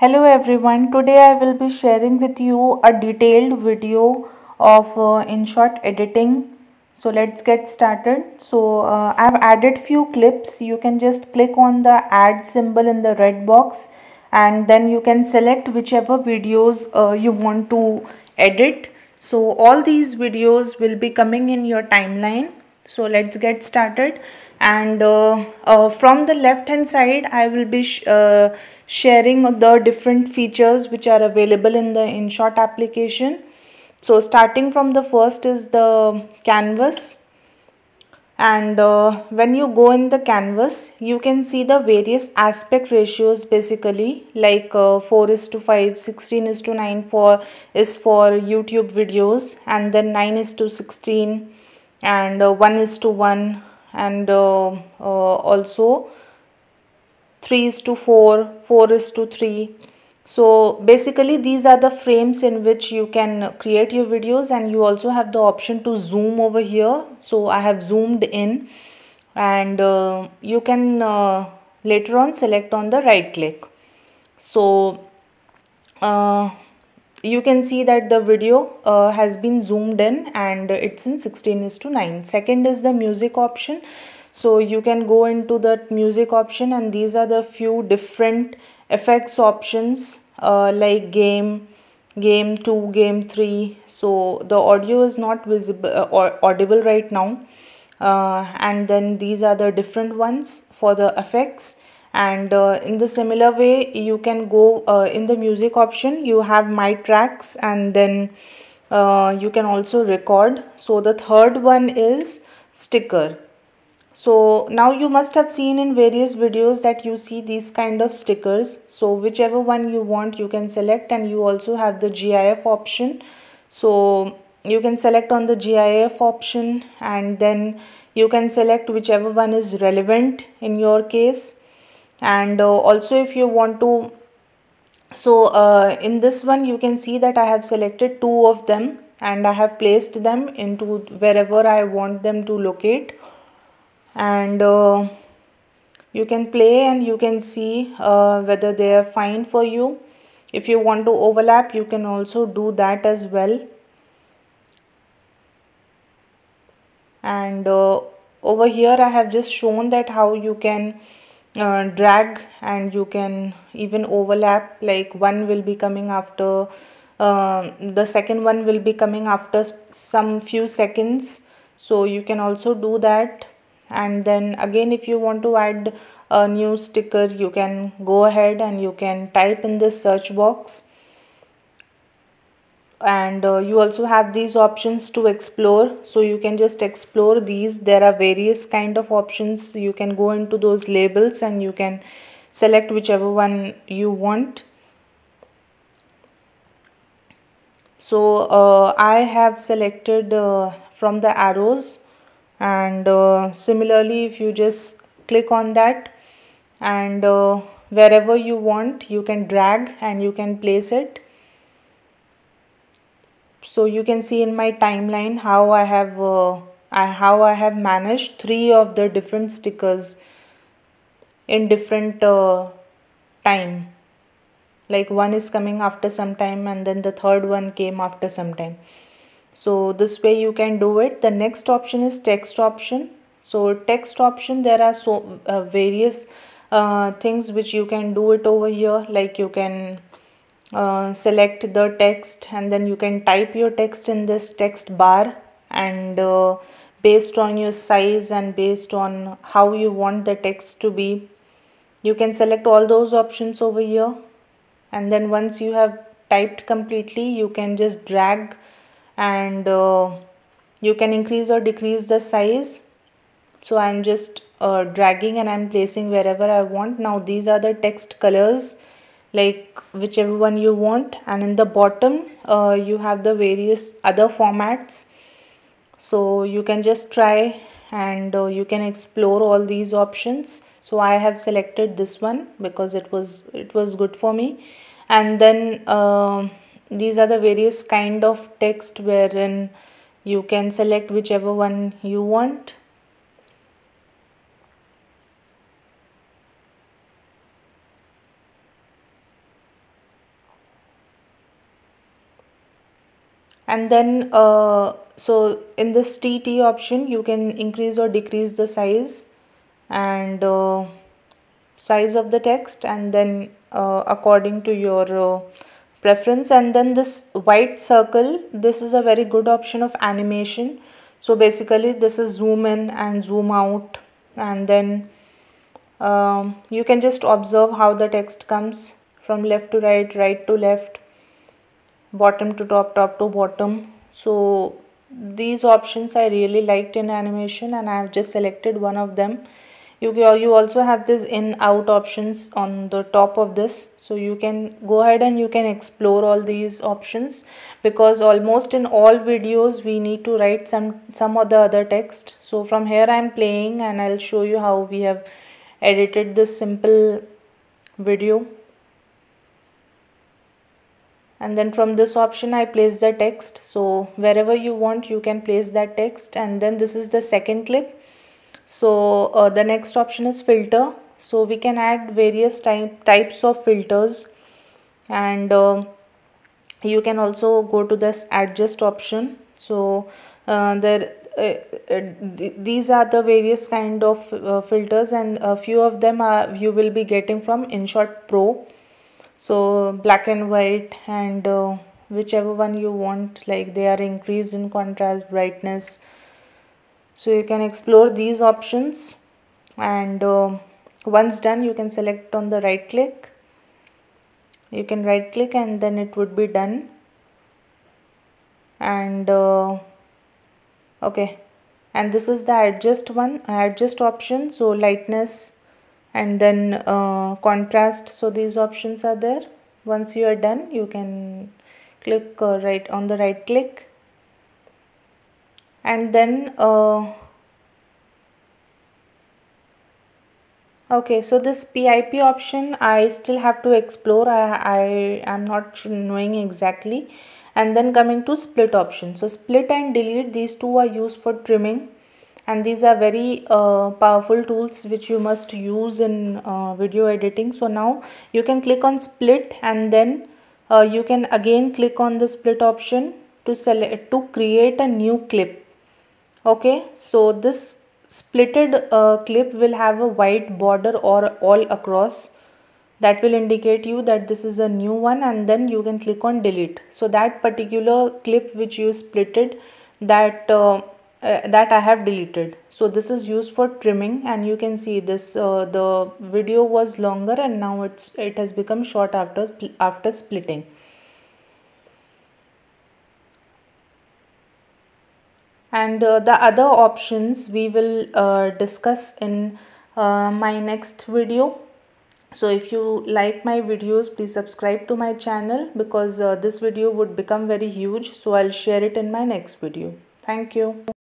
hello everyone today i will be sharing with you a detailed video of uh, short editing so let's get started so uh, i have added few clips you can just click on the add symbol in the red box and then you can select whichever videos uh, you want to edit so all these videos will be coming in your timeline so let's get started and uh, uh, from the left hand side I will be sh uh, sharing the different features which are available in the InShot application. So starting from the first is the canvas and uh, when you go in the canvas you can see the various aspect ratios basically like uh, 4 is to 5, 16 is to 9 for is for YouTube videos and then 9 is to 16 and uh, 1 is to 1 and uh, uh, also 3 is to 4, 4 is to 3. So basically these are the frames in which you can create your videos and you also have the option to zoom over here. So I have zoomed in and uh, you can uh, later on select on the right click. So uh, you can see that the video uh, has been zoomed in and it's in 16 is to 9. Second is the music option. So you can go into the music option and these are the few different effects options uh, like game, game 2, game 3. So the audio is not visible uh, or audible right now. Uh, and then these are the different ones for the effects and uh, in the similar way you can go uh, in the music option you have my tracks and then uh, you can also record so the third one is sticker so now you must have seen in various videos that you see these kind of stickers so whichever one you want you can select and you also have the gif option so you can select on the gif option and then you can select whichever one is relevant in your case and uh, also if you want to so uh, in this one you can see that I have selected two of them and I have placed them into wherever I want them to locate and uh, you can play and you can see uh, whether they are fine for you if you want to overlap you can also do that as well and uh, over here I have just shown that how you can uh, drag and you can even overlap like one will be coming after uh, the second one will be coming after some few seconds so you can also do that and then again if you want to add a new sticker you can go ahead and you can type in this search box and uh, you also have these options to explore so you can just explore these there are various kind of options you can go into those labels and you can select whichever one you want so uh, I have selected uh, from the arrows and uh, similarly if you just click on that and uh, wherever you want you can drag and you can place it so you can see in my timeline how I have uh, I, how I have managed three of the different stickers in different uh, time like one is coming after some time and then the third one came after some time so this way you can do it the next option is text option so text option there are so uh, various uh, things which you can do it over here like you can uh, select the text and then you can type your text in this text bar and uh, based on your size and based on how you want the text to be you can select all those options over here and then once you have typed completely you can just drag and uh, you can increase or decrease the size so i'm just uh, dragging and i'm placing wherever i want now these are the text colors like whichever one you want and in the bottom uh, you have the various other formats so you can just try and uh, you can explore all these options so i have selected this one because it was it was good for me and then uh, these are the various kind of text wherein you can select whichever one you want and then uh, so in this tt option you can increase or decrease the size and uh, size of the text and then uh, according to your uh, preference and then this white circle this is a very good option of animation so basically this is zoom in and zoom out and then um, you can just observe how the text comes from left to right right to left bottom to top top to bottom so these options i really liked in animation and i have just selected one of them you you also have this in out options on the top of this so you can go ahead and you can explore all these options because almost in all videos we need to write some some of the other text so from here i'm playing and i'll show you how we have edited this simple video and then from this option I place the text so wherever you want you can place that text and then this is the second clip so uh, the next option is filter so we can add various type types of filters and uh, you can also go to this adjust option so uh, there uh, uh, these are the various kind of uh, filters and a few of them are you will be getting from InShot Pro so black and white and uh, whichever one you want like they are increased in contrast brightness so you can explore these options and uh, once done you can select on the right click you can right click and then it would be done and uh, okay and this is the adjust one adjust option so lightness and then uh, contrast so these options are there once you are done you can click uh, right on the right click and then uh, okay so this pip option i still have to explore i i am not knowing exactly and then coming to split option so split and delete these two are used for trimming and these are very uh, powerful tools which you must use in uh, video editing so now you can click on split and then uh, you can again click on the split option to select to create a new clip okay so this splitted uh, clip will have a white border or all across that will indicate you that this is a new one and then you can click on delete so that particular clip which you splitted that uh, uh, that I have deleted. So this is used for trimming and you can see this uh, the video was longer and now it's it has become short after after splitting. And uh, the other options we will uh, discuss in uh, my next video. So if you like my videos, please subscribe to my channel because uh, this video would become very huge. So I'll share it in my next video. Thank you.